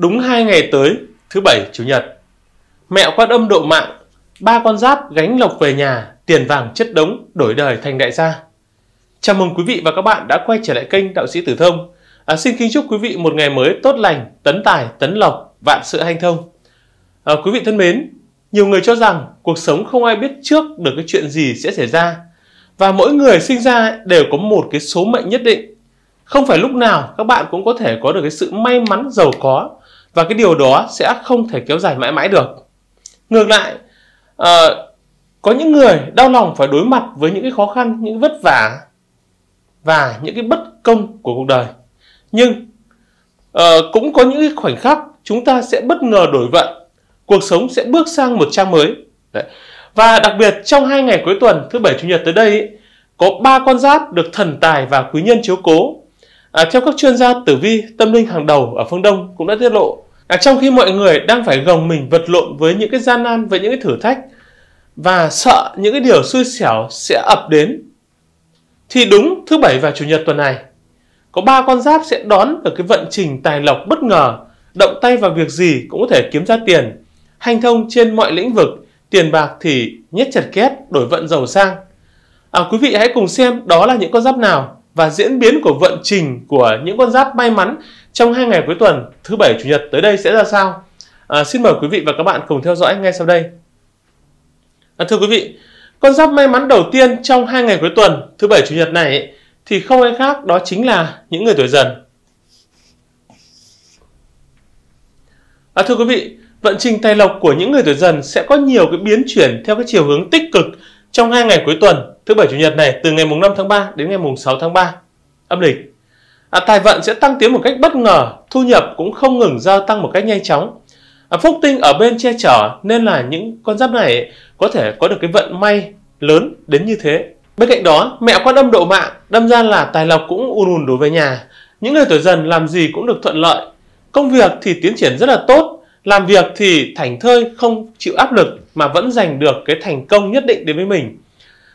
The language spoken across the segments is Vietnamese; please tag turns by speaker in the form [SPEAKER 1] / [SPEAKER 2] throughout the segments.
[SPEAKER 1] Đúng hai ngày tới, thứ bảy chủ nhật. Mẹ quan âm độ mạng, ba con giáp gánh lộc về nhà, tiền vàng chất đống, đổi đời thành đại gia. Chào mừng quý vị và các bạn đã quay trở lại kênh Đạo sĩ Tử Thông. À, xin kính chúc quý vị một ngày mới tốt lành, tấn tài, tấn lộc, vạn sự hanh thông. À, quý vị thân mến, nhiều người cho rằng cuộc sống không ai biết trước được cái chuyện gì sẽ xảy ra. Và mỗi người sinh ra đều có một cái số mệnh nhất định. Không phải lúc nào các bạn cũng có thể có được cái sự may mắn giàu có và cái điều đó sẽ không thể kéo dài mãi mãi được ngược lại à, có những người đau lòng phải đối mặt với những cái khó khăn những vất vả và những cái bất công của cuộc đời nhưng à, cũng có những cái khoảnh khắc chúng ta sẽ bất ngờ đổi vận cuộc sống sẽ bước sang một trang mới Đấy. và đặc biệt trong hai ngày cuối tuần thứ bảy chủ nhật tới đây ấy, có ba con giáp được thần tài và quý nhân chiếu cố À, theo các chuyên gia tử vi tâm linh hàng đầu ở phương Đông cũng đã tiết lộ à, trong khi mọi người đang phải gồng mình vật lộn với những cái gian nan với những cái thử thách và sợ những cái điều xui xẻo sẽ ập đến thì đúng thứ bảy và chủ nhật tuần này có ba con giáp sẽ đón được cái vận trình tài lộc bất ngờ động tay vào việc gì cũng có thể kiếm ra tiền hành thông trên mọi lĩnh vực tiền bạc thì nhét chặt két đổi vận giàu sang à, quý vị hãy cùng xem đó là những con giáp nào và diễn biến của vận trình của những con giáp may mắn trong hai ngày cuối tuần thứ bảy chủ nhật tới đây sẽ ra sao à, xin mời quý vị và các bạn cùng theo dõi ngay sau đây à, thưa quý vị con giáp may mắn đầu tiên trong hai ngày cuối tuần thứ bảy chủ nhật này ấy, thì không ai khác đó chính là những người tuổi dần à, thưa quý vị vận trình tài lộc của những người tuổi dần sẽ có nhiều cái biến chuyển theo cái chiều hướng tích cực trong hai ngày cuối tuần thứ bảy chủ nhật này từ ngày mùng 5 tháng 3 đến ngày mùng 6 tháng 3 âm lịch À, tài vận sẽ tăng tiến một cách bất ngờ, thu nhập cũng không ngừng gia tăng một cách nhanh chóng. À, phúc tinh ở bên che chở nên là những con giáp này có thể có được cái vận may lớn đến như thế. Bên cạnh đó, mẹ quan âm độ mạng, đâm ra là tài lộc cũng ùn ùn đối với nhà. Những người tuổi dần làm gì cũng được thuận lợi. Công việc thì tiến triển rất là tốt, làm việc thì thảnh thơi, không chịu áp lực mà vẫn giành được cái thành công nhất định đến với mình.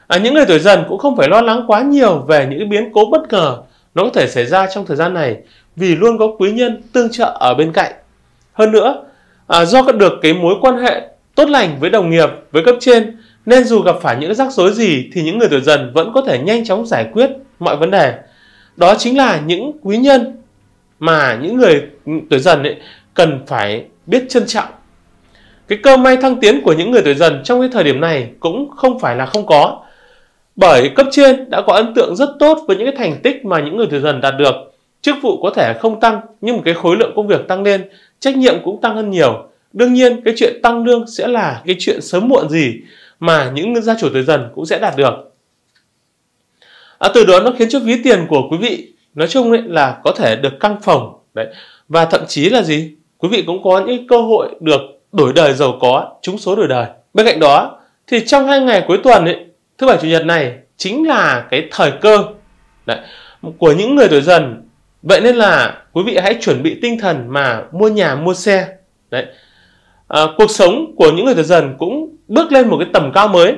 [SPEAKER 1] À, những người tuổi dần cũng không phải lo lắng quá nhiều về những biến cố bất ngờ nó có thể xảy ra trong thời gian này vì luôn có quý nhân tương trợ ở bên cạnh. Hơn nữa, à, do có được cái mối quan hệ tốt lành với đồng nghiệp, với cấp trên, nên dù gặp phải những rắc rối gì thì những người tuổi dần vẫn có thể nhanh chóng giải quyết mọi vấn đề. Đó chính là những quý nhân mà những người tuổi dần ấy cần phải biết trân trọng. Cái cơ may thăng tiến của những người tuổi dần trong cái thời điểm này cũng không phải là không có, bởi cấp trên đã có ấn tượng rất tốt với những cái thành tích mà những người thử dần đạt được. Chức vụ có thể không tăng nhưng một cái khối lượng công việc tăng lên, trách nhiệm cũng tăng hơn nhiều. Đương nhiên cái chuyện tăng lương sẽ là cái chuyện sớm muộn gì mà những gia chủ tuổi dần cũng sẽ đạt được. À, từ đó nó khiến cho ví tiền của quý vị nói chung ấy là có thể được căng phòng đấy và thậm chí là gì quý vị cũng có những cơ hội được đổi đời giàu có trúng số đổi đời bên cạnh đó thì trong hai ngày cuối tuần ấy thứ bảy chủ nhật này chính là cái thời cơ đấy, của những người tuổi dần vậy nên là quý vị hãy chuẩn bị tinh thần mà mua nhà mua xe đấy à, cuộc sống của những người tuổi dần cũng bước lên một cái tầm cao mới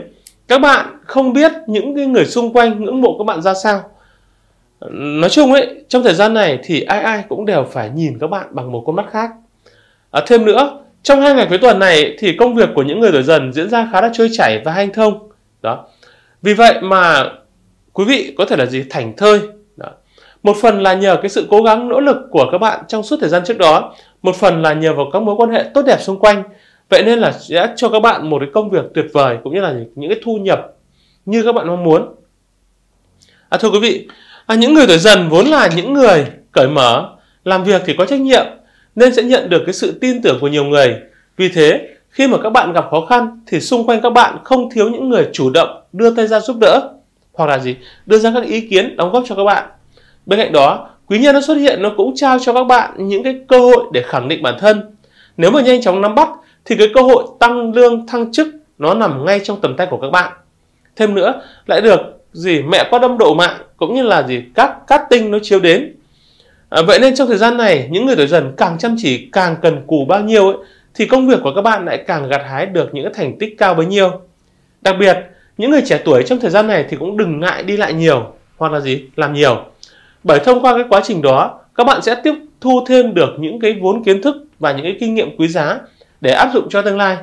[SPEAKER 1] các bạn không biết những cái người xung quanh ngưỡng mộ các bạn ra sao nói chung ấy trong thời gian này thì ai ai cũng đều phải nhìn các bạn bằng một con mắt khác à, thêm nữa trong hai ngày cuối tuần này thì công việc của những người tuổi dần diễn ra khá là trôi chảy và hanh thông đó vì vậy mà quý vị có thể là gì thành thơi đó. một phần là nhờ cái sự cố gắng nỗ lực của các bạn trong suốt thời gian trước đó một phần là nhờ vào các mối quan hệ tốt đẹp xung quanh vậy nên là sẽ cho các bạn một cái công việc tuyệt vời cũng như là những cái thu nhập như các bạn mong muốn à, thưa quý vị à, những người tuổi dần vốn là những người cởi mở làm việc thì có trách nhiệm nên sẽ nhận được cái sự tin tưởng của nhiều người vì thế khi mà các bạn gặp khó khăn thì xung quanh các bạn không thiếu những người chủ động đưa tay ra giúp đỡ hoặc là gì? Đưa ra các ý kiến đóng góp cho các bạn. Bên cạnh đó, quý nhân nó xuất hiện nó cũng trao cho các bạn những cái cơ hội để khẳng định bản thân. Nếu mà nhanh chóng nắm bắt thì cái cơ hội tăng lương thăng chức nó nằm ngay trong tầm tay của các bạn. Thêm nữa, lại được gì mẹ qua đâm độ mạng cũng như là gì các cát tinh nó chiếu đến. À, vậy nên trong thời gian này những người tuổi dần càng chăm chỉ càng cần cù bao nhiêu ấy thì công việc của các bạn lại càng gặt hái được những thành tích cao bấy nhiêu. Đặc biệt, những người trẻ tuổi trong thời gian này thì cũng đừng ngại đi lại nhiều hoặc là gì? Làm nhiều. Bởi thông qua cái quá trình đó, các bạn sẽ tiếp thu thêm được những cái vốn kiến thức và những cái kinh nghiệm quý giá để áp dụng cho tương lai.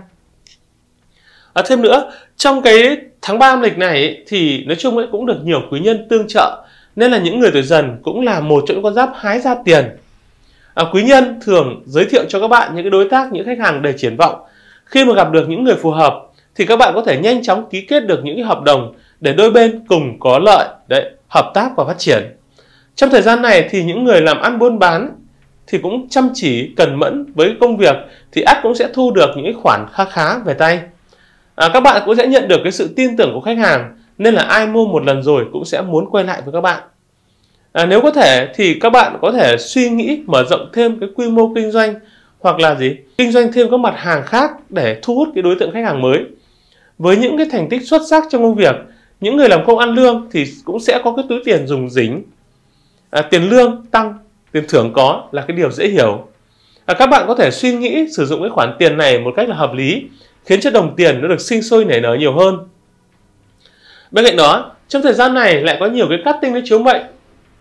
[SPEAKER 1] À, thêm nữa, trong cái tháng 3 âm lịch này ấy, thì nói chung ấy cũng được nhiều quý nhân tương trợ nên là những người tuổi dần cũng là một trong những con giáp hái ra tiền à, quý nhân thường giới thiệu cho các bạn những cái đối tác những khách hàng đầy triển vọng khi mà gặp được những người phù hợp thì các bạn có thể nhanh chóng ký kết được những cái hợp đồng để đôi bên cùng có lợi đấy hợp tác và phát triển trong thời gian này thì những người làm ăn buôn bán thì cũng chăm chỉ cần mẫn với công việc thì ác cũng sẽ thu được những khoản khá khá về tay à, các bạn cũng sẽ nhận được cái sự tin tưởng của khách hàng nên là ai mua một lần rồi cũng sẽ muốn quay lại với các bạn à, nếu có thể thì các bạn có thể suy nghĩ mở rộng thêm cái quy mô kinh doanh hoặc là gì kinh doanh thêm các mặt hàng khác để thu hút cái đối tượng khách hàng mới với những cái thành tích xuất sắc trong công việc những người làm công ăn lương thì cũng sẽ có cái túi tiền dùng dính à, tiền lương tăng tiền thưởng có là cái điều dễ hiểu à, các bạn có thể suy nghĩ sử dụng cái khoản tiền này một cách là hợp lý khiến cho đồng tiền nó được sinh sôi nảy nở nhiều hơn bên cạnh đó trong thời gian này lại có nhiều cái cắt tinh nó chiếu mệnh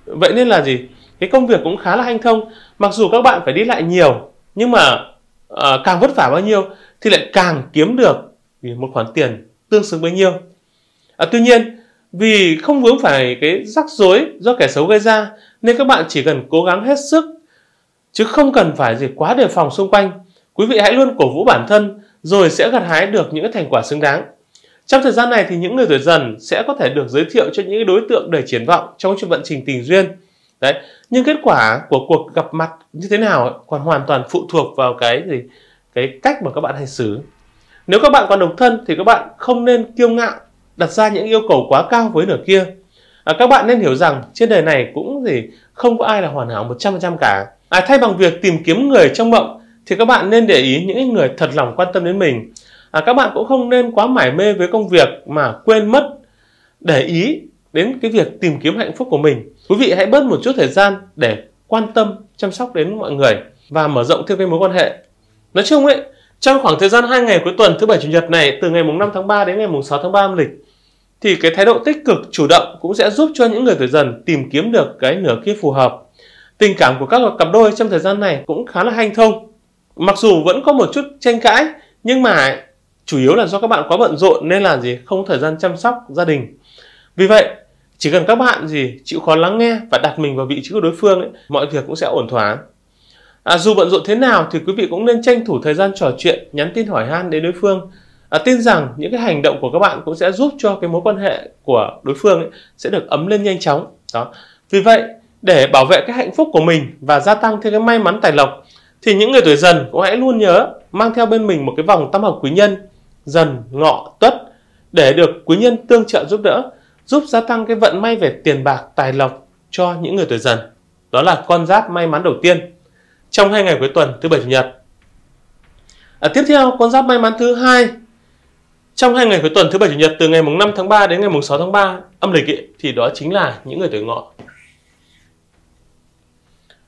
[SPEAKER 1] vậy nên là gì cái công việc cũng khá là hanh thông mặc dù các bạn phải đi lại nhiều nhưng mà à, càng vất vả bao nhiêu thì lại càng kiếm được một khoản tiền tương xứng bấy nhiêu à, tuy nhiên vì không vướng phải cái rắc rối do kẻ xấu gây ra nên các bạn chỉ cần cố gắng hết sức chứ không cần phải gì quá đề phòng xung quanh quý vị hãy luôn cổ vũ bản thân rồi sẽ gặt hái được những thành quả xứng đáng trong thời gian này thì những người tuổi dần sẽ có thể được giới thiệu cho những đối tượng đầy triển vọng trong chuyện vận trình tình duyên. Đấy, nhưng kết quả của cuộc gặp mặt như thế nào còn hoàn toàn phụ thuộc vào cái gì cái cách mà các bạn hành xử. Nếu các bạn còn độc thân thì các bạn không nên kiêu ngạo đặt ra những yêu cầu quá cao với nửa kia. À, các bạn nên hiểu rằng trên đời này cũng gì không có ai là hoàn hảo 100% cả. À, thay bằng việc tìm kiếm người trong mộng thì các bạn nên để ý những người thật lòng quan tâm đến mình à, các bạn cũng không nên quá mải mê với công việc mà quên mất để ý đến cái việc tìm kiếm hạnh phúc của mình quý vị hãy bớt một chút thời gian để quan tâm chăm sóc đến mọi người và mở rộng thêm cái mối quan hệ nói chung ấy trong khoảng thời gian hai ngày cuối tuần thứ bảy chủ nhật này từ ngày mùng 5 tháng 3 đến ngày mùng 6 tháng 3 âm lịch thì cái thái độ tích cực chủ động cũng sẽ giúp cho những người tuổi dần tìm kiếm được cái nửa kia phù hợp tình cảm của các cặp đôi trong thời gian này cũng khá là hanh thông mặc dù vẫn có một chút tranh cãi nhưng mà chủ yếu là do các bạn quá bận rộn nên là gì không có thời gian chăm sóc gia đình vì vậy chỉ cần các bạn gì chịu khó lắng nghe và đặt mình vào vị trí của đối phương ấy, mọi việc cũng sẽ ổn thỏa à, dù bận rộn thế nào thì quý vị cũng nên tranh thủ thời gian trò chuyện nhắn tin hỏi han đến đối phương à, tin rằng những cái hành động của các bạn cũng sẽ giúp cho cái mối quan hệ của đối phương ấy, sẽ được ấm lên nhanh chóng đó vì vậy để bảo vệ cái hạnh phúc của mình và gia tăng thêm cái may mắn tài lộc thì những người tuổi dần cũng hãy luôn nhớ mang theo bên mình một cái vòng tam hợp quý nhân dần, ngọ, tuất để được quý nhân tương trợ giúp đỡ, giúp gia tăng cái vận may về tiền bạc, tài lộc cho những người tuổi dần. Đó là con giáp may mắn đầu tiên trong hai ngày cuối tuần thứ bảy chủ nhật. À, tiếp theo, con giáp may mắn thứ hai trong hai ngày cuối tuần thứ bảy chủ nhật từ ngày mùng 5 tháng 3 đến ngày mùng 6 tháng 3 âm lịch ấy, thì đó chính là những người tuổi ngọ.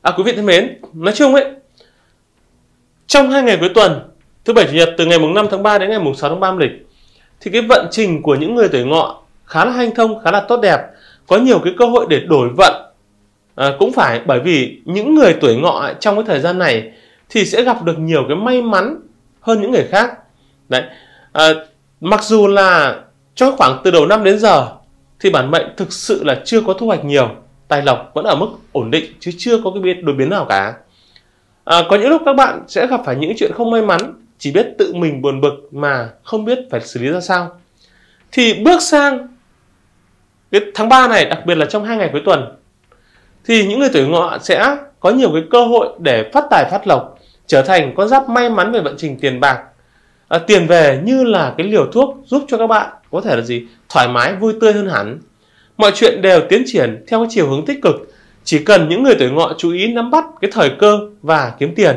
[SPEAKER 1] À quý vị thân mến, nói chung ấy trong hai ngày cuối tuần thứ bảy chủ nhật từ ngày mùng 5 tháng 3 đến ngày mùng 6 tháng 3 âm lịch thì cái vận trình của những người tuổi ngọ khá là hanh thông khá là tốt đẹp có nhiều cái cơ hội để đổi vận à, cũng phải bởi vì những người tuổi ngọ trong cái thời gian này thì sẽ gặp được nhiều cái may mắn hơn những người khác đấy à, mặc dù là cho khoảng từ đầu năm đến giờ thì bản mệnh thực sự là chưa có thu hoạch nhiều tài lộc vẫn ở mức ổn định chứ chưa có cái biến đổi biến nào cả à, có những lúc các bạn sẽ gặp phải những chuyện không may mắn chỉ biết tự mình buồn bực mà không biết phải xử lý ra sao thì bước sang cái tháng 3 này đặc biệt là trong hai ngày cuối tuần thì những người tuổi ngọ sẽ có nhiều cái cơ hội để phát tài phát lộc trở thành con giáp may mắn về vận trình tiền bạc à, tiền về như là cái liều thuốc giúp cho các bạn có thể là gì thoải mái vui tươi hơn hẳn mọi chuyện đều tiến triển theo cái chiều hướng tích cực chỉ cần những người tuổi ngọ chú ý nắm bắt cái thời cơ và kiếm tiền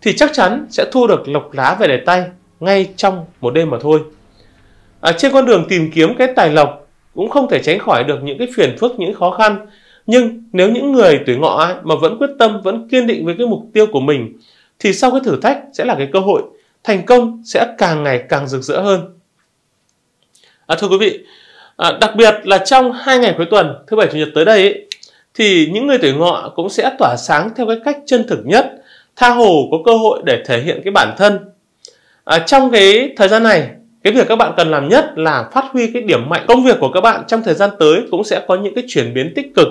[SPEAKER 1] thì chắc chắn sẽ thu được lộc lá về để tay ngay trong một đêm mà thôi. À, trên con đường tìm kiếm cái tài lộc cũng không thể tránh khỏi được những cái phiền phức, những khó khăn. Nhưng nếu những người tuổi ngọ ấy mà vẫn quyết tâm, vẫn kiên định với cái mục tiêu của mình thì sau cái thử thách sẽ là cái cơ hội, thành công sẽ càng ngày càng rực rỡ hơn. À, thưa quý vị, à, đặc biệt là trong hai ngày cuối tuần thứ bảy chủ nhật tới đây ấy, thì những người tuổi ngọ cũng sẽ tỏa sáng theo cái cách chân thực nhất tha hồ có cơ hội để thể hiện cái bản thân à, trong cái thời gian này cái việc các bạn cần làm nhất là phát huy cái điểm mạnh công việc của các bạn trong thời gian tới cũng sẽ có những cái chuyển biến tích cực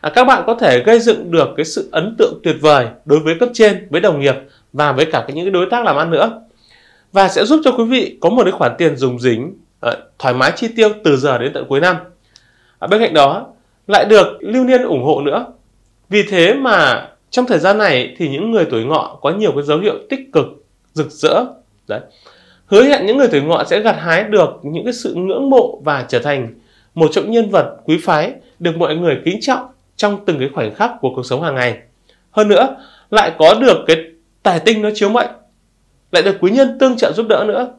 [SPEAKER 1] à, các bạn có thể gây dựng được cái sự ấn tượng tuyệt vời đối với cấp trên với đồng nghiệp và với cả những cái đối tác làm ăn nữa và sẽ giúp cho quý vị có một cái khoản tiền dùng dính ờ, thoải mái chi tiêu từ giờ đến tận cuối năm à, bên cạnh đó lại được lưu niên ủng hộ nữa vì thế mà trong thời gian này thì những người tuổi ngọ có nhiều cái dấu hiệu tích cực rực rỡ đấy hứa hẹn những người tuổi ngọ sẽ gặt hái được những cái sự ngưỡng mộ và trở thành một trong nhân vật quý phái được mọi người kính trọng trong từng cái khoảnh khắc của cuộc sống hàng ngày hơn nữa lại có được cái tài tinh nó chiếu mệnh lại được quý nhân tương trợ giúp đỡ nữa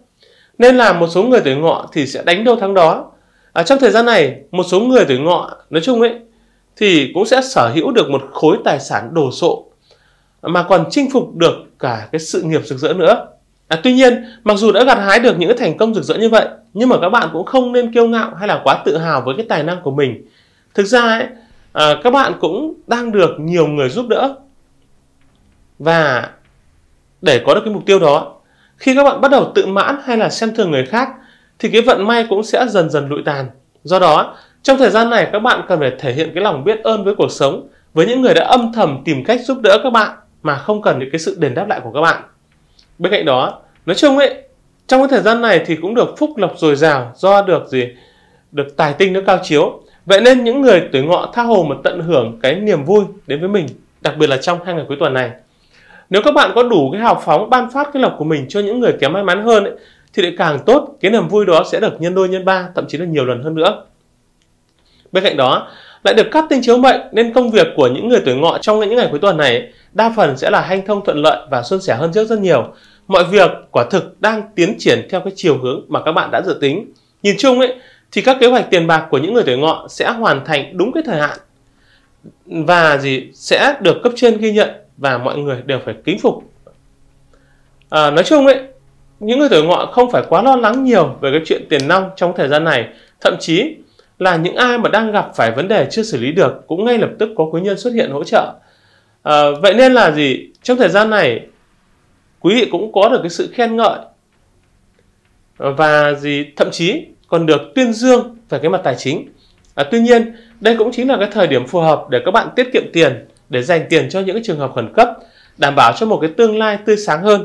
[SPEAKER 1] nên là một số người tuổi ngọ thì sẽ đánh đâu thắng đó à, trong thời gian này một số người tuổi ngọ nói chung ấy thì cũng sẽ sở hữu được một khối tài sản đồ sộ mà còn chinh phục được cả cái sự nghiệp rực rỡ nữa. À, tuy nhiên, mặc dù đã gặt hái được những cái thành công rực rỡ như vậy, nhưng mà các bạn cũng không nên kiêu ngạo hay là quá tự hào với cái tài năng của mình. Thực ra ấy, à, các bạn cũng đang được nhiều người giúp đỡ và để có được cái mục tiêu đó, khi các bạn bắt đầu tự mãn hay là xem thường người khác thì cái vận may cũng sẽ dần dần lụi tàn. Do đó, trong thời gian này các bạn cần phải thể hiện cái lòng biết ơn với cuộc sống với những người đã âm thầm tìm cách giúp đỡ các bạn mà không cần những cái sự đền đáp lại của các bạn. Bên cạnh đó, nói chung ấy, trong cái thời gian này thì cũng được phúc lộc dồi dào do được gì? Được tài tinh nó cao chiếu. Vậy nên những người tuổi ngọ tha hồ mà tận hưởng cái niềm vui đến với mình, đặc biệt là trong hai ngày cuối tuần này. Nếu các bạn có đủ cái hào phóng ban phát cái lộc của mình cho những người kém may mắn hơn ấy, thì lại càng tốt, cái niềm vui đó sẽ được nhân đôi nhân ba, thậm chí là nhiều lần hơn nữa. Bên cạnh đó, lại được cắt tinh chiếu mệnh nên công việc của những người tuổi ngọ trong những ngày cuối tuần này đa phần sẽ là hanh thông thuận lợi và suôn sẻ hơn trước rất nhiều. Mọi việc quả thực đang tiến triển theo cái chiều hướng mà các bạn đã dự tính. Nhìn chung ấy thì các kế hoạch tiền bạc của những người tuổi ngọ sẽ hoàn thành đúng cái thời hạn và gì sẽ được cấp trên ghi nhận và mọi người đều phải kính phục. À, nói chung ấy những người tuổi ngọ không phải quá lo lắng nhiều về cái chuyện tiền nong trong thời gian này, thậm chí là những ai mà đang gặp phải vấn đề chưa xử lý được cũng ngay lập tức có quý nhân xuất hiện hỗ trợ. À, vậy nên là gì? Trong thời gian này quý vị cũng có được cái sự khen ngợi và gì thậm chí còn được tuyên dương về cái mặt tài chính. À, tuy nhiên đây cũng chính là cái thời điểm phù hợp để các bạn tiết kiệm tiền để dành tiền cho những cái trường hợp khẩn cấp đảm bảo cho một cái tương lai tươi sáng hơn.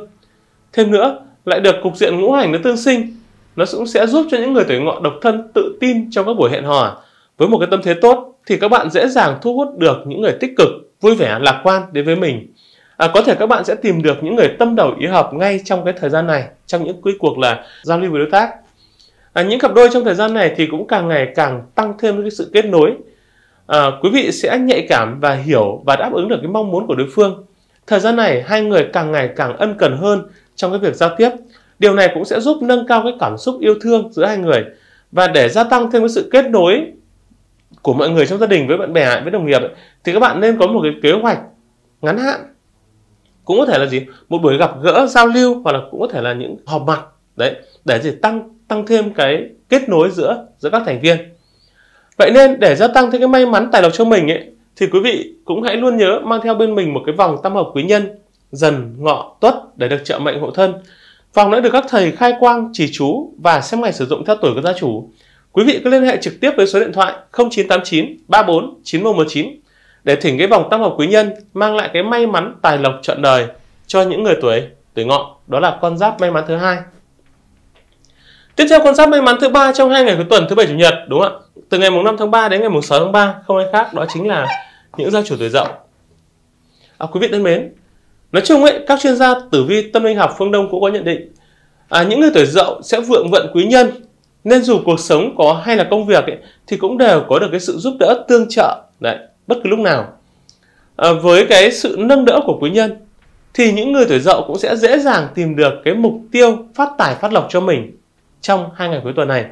[SPEAKER 1] Thêm nữa lại được cục diện ngũ hành nó tương sinh nó cũng sẽ giúp cho những người tuổi ngọ độc thân tự tin trong các buổi hẹn hò với một cái tâm thế tốt thì các bạn dễ dàng thu hút được những người tích cực vui vẻ lạc quan đến với mình à, có thể các bạn sẽ tìm được những người tâm đầu ý hợp ngay trong cái thời gian này trong những cái cuộc là giao lưu với đối tác à, những cặp đôi trong thời gian này thì cũng càng ngày càng tăng thêm cái sự kết nối à, quý vị sẽ nhạy cảm và hiểu và đáp ứng được cái mong muốn của đối phương thời gian này hai người càng ngày càng ân cần hơn trong cái việc giao tiếp Điều này cũng sẽ giúp nâng cao cái cảm xúc yêu thương giữa hai người và để gia tăng thêm cái sự kết nối của mọi người trong gia đình với bạn bè với đồng nghiệp ấy, thì các bạn nên có một cái kế hoạch ngắn hạn cũng có thể là gì một buổi gặp gỡ giao lưu hoặc là cũng có thể là những họp mặt đấy để gì tăng tăng thêm cái kết nối giữa giữa các thành viên vậy nên để gia tăng thêm cái may mắn tài lộc cho mình ấy thì quý vị cũng hãy luôn nhớ mang theo bên mình một cái vòng tam hợp quý nhân dần ngọ tuất để được trợ mệnh hộ thân Phòng đã được các thầy khai quang, chỉ chú và xem ngày sử dụng theo tuổi của gia chủ. Quý vị cứ liên hệ trực tiếp với số điện thoại 0989 34 9119 để thỉnh cái vòng tam hợp quý nhân mang lại cái may mắn tài lộc trọn đời cho những người tuổi tuổi ngọ. Đó là con giáp may mắn thứ hai. Tiếp theo con giáp may mắn thứ ba trong hai ngày cuối tuần thứ bảy chủ nhật đúng không ạ? Từ ngày mùng 5 tháng 3 đến ngày mùng 6 tháng 3 không ai khác đó chính là những gia chủ tuổi dậu. À, quý vị thân mến, Nói chung ấy, các chuyên gia tử vi tâm linh học phương Đông cũng có nhận định à, những người tuổi Dậu sẽ vượng vận quý nhân nên dù cuộc sống có hay là công việc ấy, thì cũng đều có được cái sự giúp đỡ tương trợ đấy bất cứ lúc nào à, với cái sự nâng đỡ của quý nhân thì những người tuổi Dậu cũng sẽ dễ dàng tìm được cái mục tiêu phát tài phát lộc cho mình trong hai ngày cuối tuần này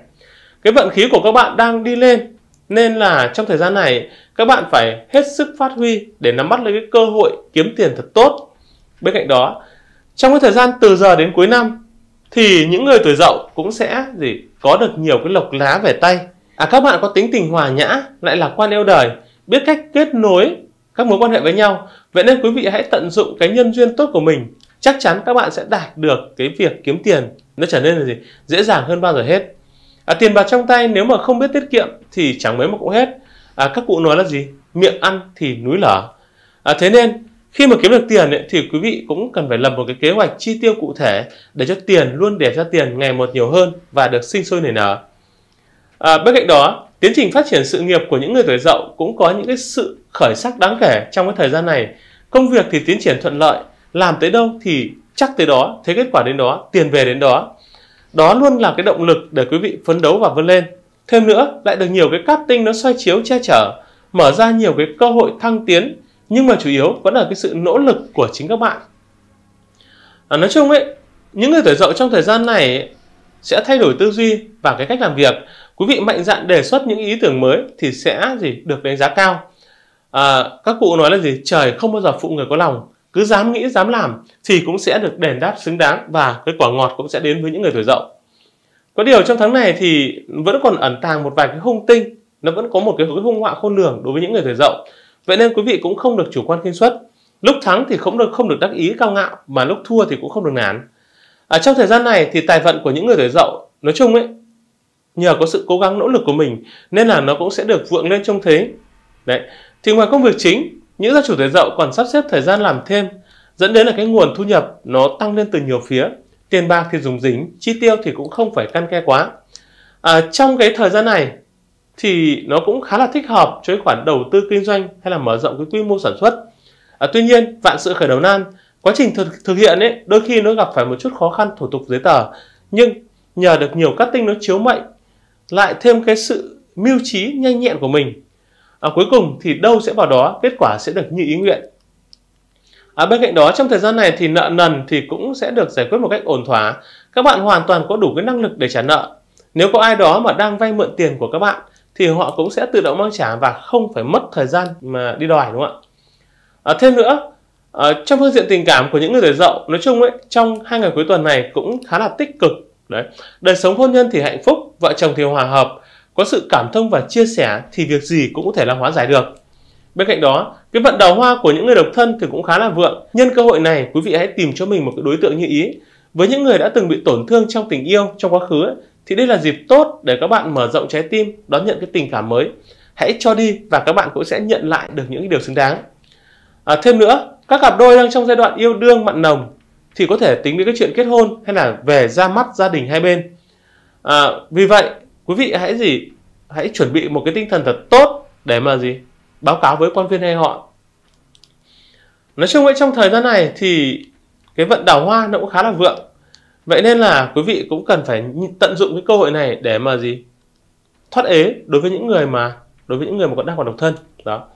[SPEAKER 1] cái vận khí của các bạn đang đi lên nên là trong thời gian này các bạn phải hết sức phát huy để nắm bắt lấy cái cơ hội kiếm tiền thật tốt bên cạnh đó trong cái thời gian từ giờ đến cuối năm thì những người tuổi dậu cũng sẽ gì có được nhiều cái lộc lá về tay à các bạn có tính tình hòa nhã lại lạc quan yêu đời biết cách kết nối các mối quan hệ với nhau vậy nên quý vị hãy tận dụng cái nhân duyên tốt của mình chắc chắn các bạn sẽ đạt được cái việc kiếm tiền nó trở nên là gì dễ dàng hơn bao giờ hết à, tiền bạc trong tay nếu mà không biết tiết kiệm thì chẳng mấy mà cũng hết à, các cụ nói là gì miệng ăn thì núi lở à, thế nên khi mà kiếm được tiền ấy, thì quý vị cũng cần phải lập một cái kế hoạch chi tiêu cụ thể để cho tiền luôn để ra tiền ngày một nhiều hơn và được sinh sôi nảy nở. À, bên cạnh đó, tiến trình phát triển sự nghiệp của những người tuổi dậu cũng có những cái sự khởi sắc đáng kể trong cái thời gian này. Công việc thì tiến triển thuận lợi, làm tới đâu thì chắc tới đó, thế kết quả đến đó, tiền về đến đó. Đó luôn là cái động lực để quý vị phấn đấu và vươn lên. Thêm nữa, lại được nhiều cái cát tinh nó soi chiếu che chở, mở ra nhiều cái cơ hội thăng tiến nhưng mà chủ yếu vẫn là cái sự nỗ lực của chính các bạn à, nói chung ấy những người tuổi dậu trong thời gian này sẽ thay đổi tư duy và cái cách làm việc quý vị mạnh dạn đề xuất những ý tưởng mới thì sẽ gì được đánh giá cao à, các cụ nói là gì trời không bao giờ phụ người có lòng cứ dám nghĩ dám làm thì cũng sẽ được đền đáp xứng đáng và cái quả ngọt cũng sẽ đến với những người tuổi dậu có điều trong tháng này thì vẫn còn ẩn tàng một vài cái hung tinh nó vẫn có một cái hung họa khôn lường đối với những người tuổi dậu Vậy nên quý vị cũng không được chủ quan khinh suất. Lúc thắng thì cũng được không được đắc ý cao ngạo mà lúc thua thì cũng không được nản. À, trong thời gian này thì tài vận của những người tuổi dậu nói chung ấy nhờ có sự cố gắng nỗ lực của mình nên là nó cũng sẽ được vượng lên trông thế. Đấy. Thì ngoài công việc chính, những gia chủ tuổi dậu còn sắp xếp thời gian làm thêm dẫn đến là cái nguồn thu nhập nó tăng lên từ nhiều phía tiền bạc thì dùng dính chi tiêu thì cũng không phải căn ke quá à, trong cái thời gian này thì nó cũng khá là thích hợp cho cái khoản đầu tư kinh doanh hay là mở rộng cái quy mô sản xuất. À, tuy nhiên, vạn sự khởi đầu nan, quá trình thực, thực hiện ấy đôi khi nó gặp phải một chút khó khăn thủ tục giấy tờ, nhưng nhờ được nhiều cắt tinh nó chiếu mệnh, lại thêm cái sự mưu trí nhanh nhẹn của mình. À, cuối cùng thì đâu sẽ vào đó, kết quả sẽ được như ý nguyện. À, bên cạnh đó trong thời gian này thì nợ nần thì cũng sẽ được giải quyết một cách ổn thỏa. Các bạn hoàn toàn có đủ cái năng lực để trả nợ. Nếu có ai đó mà đang vay mượn tiền của các bạn thì họ cũng sẽ tự động mang trả và không phải mất thời gian mà đi đòi đúng không ạ à, thêm nữa à, trong phương diện tình cảm của những người tuổi dậu nói chung ấy trong hai ngày cuối tuần này cũng khá là tích cực đấy đời sống hôn nhân thì hạnh phúc vợ chồng thì hòa hợp có sự cảm thông và chia sẻ thì việc gì cũng có thể là hóa giải được bên cạnh đó cái vận đào hoa của những người độc thân thì cũng khá là vượng nhân cơ hội này quý vị hãy tìm cho mình một cái đối tượng như ý với những người đã từng bị tổn thương trong tình yêu trong quá khứ thì đây là dịp tốt để các bạn mở rộng trái tim, đón nhận cái tình cảm mới. Hãy cho đi và các bạn cũng sẽ nhận lại được những điều xứng đáng. À, thêm nữa, các cặp đôi đang trong giai đoạn yêu đương mặn nồng thì có thể tính đến cái chuyện kết hôn hay là về ra mắt gia đình hai bên. À, vì vậy, quý vị hãy gì hãy chuẩn bị một cái tinh thần thật tốt để mà gì báo cáo với quan viên hay họ. Nói chung ấy trong thời gian này thì cái vận đào hoa nó cũng khá là vượng vậy nên là quý vị cũng cần phải tận dụng cái cơ hội này để mà gì thoát ế đối với những người mà đối với những người mà còn đang còn độc thân đó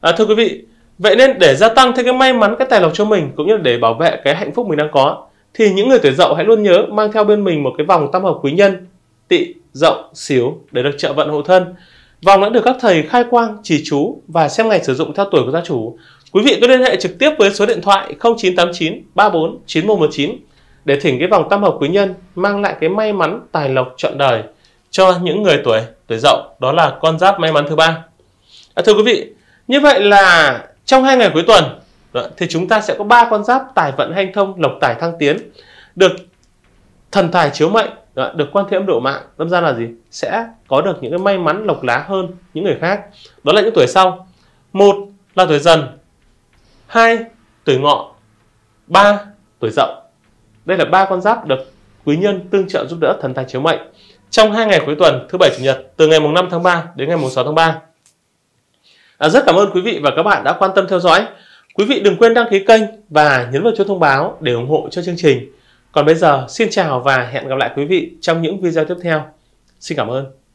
[SPEAKER 1] à, thưa quý vị vậy nên để gia tăng thêm cái may mắn cái tài lộc cho mình cũng như để bảo vệ cái hạnh phúc mình đang có thì những người tuổi dậu hãy luôn nhớ mang theo bên mình một cái vòng tam hợp quý nhân tị dậu xíu để được trợ vận hộ thân vòng đã được các thầy khai quang chỉ chú và xem ngày sử dụng theo tuổi của gia chủ Quý vị cứ liên hệ trực tiếp với số điện thoại 0989 34 9119 để thỉnh cái vòng tam hợp quý nhân mang lại cái may mắn tài lộc trọn đời cho những người tuổi tuổi dậu đó là con giáp may mắn thứ ba à, thưa quý vị như vậy là trong hai ngày cuối tuần thì chúng ta sẽ có ba con giáp tài vận hanh thông lộc tài thăng tiến được thần tài chiếu mệnh được quan thế độ mạng đâm ra là gì sẽ có được những cái may mắn lộc lá hơn những người khác đó là những tuổi sau một là tuổi dần 2. Tuổi ngọ 3. Tuổi dậu Đây là ba con giáp được quý nhân tương trợ giúp đỡ thần tài chiếu mệnh trong hai ngày cuối tuần thứ bảy chủ nhật từ ngày mùng 5 tháng 3 đến ngày mùng 6 tháng 3. À, rất cảm ơn quý vị và các bạn đã quan tâm theo dõi. Quý vị đừng quên đăng ký kênh và nhấn vào chuông thông báo để ủng hộ cho chương trình. Còn bây giờ, xin chào và hẹn gặp lại quý vị trong những video tiếp theo. Xin cảm ơn.